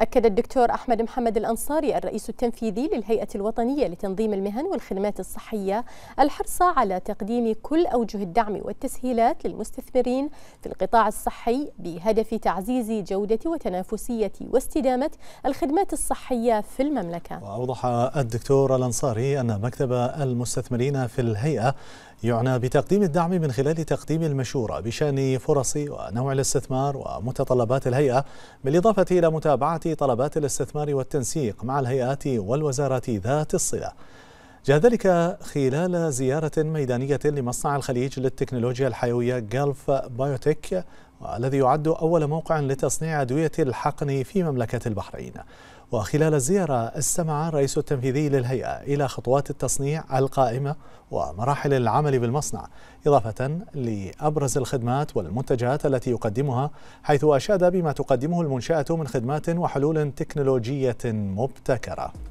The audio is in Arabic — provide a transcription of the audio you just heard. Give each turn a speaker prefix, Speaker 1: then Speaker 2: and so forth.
Speaker 1: أكد الدكتور أحمد محمد الأنصاري الرئيس التنفيذي للهيئة الوطنية لتنظيم المهن والخدمات الصحية الحرص على تقديم كل أوجه الدعم والتسهيلات للمستثمرين في القطاع الصحي بهدف تعزيز جودة وتنافسية واستدامة الخدمات الصحية في المملكة
Speaker 2: وأوضح الدكتور الأنصاري أن مكتب المستثمرين في الهيئة يعنى بتقديم الدعم من خلال تقديم المشورة بشأن فرص ونوع الاستثمار ومتطلبات الهيئة بالإضافة إلى متابعة طلبات الاستثمار والتنسيق مع الهيئات والوزارات ذات الصلة جاء ذلك خلال زيارة ميدانية لمصنع الخليج للتكنولوجيا الحيوية جالف بايوتيك والذي يعد أول موقع لتصنيع أدوية الحقن في مملكة البحرين وخلال الزيارة استمع الرئيس التنفيذي للهيئة إلى خطوات التصنيع القائمة ومراحل العمل بالمصنع إضافة لأبرز الخدمات والمنتجات التي يقدمها حيث أشاد بما تقدمه المنشأة من خدمات وحلول تكنولوجية مبتكرة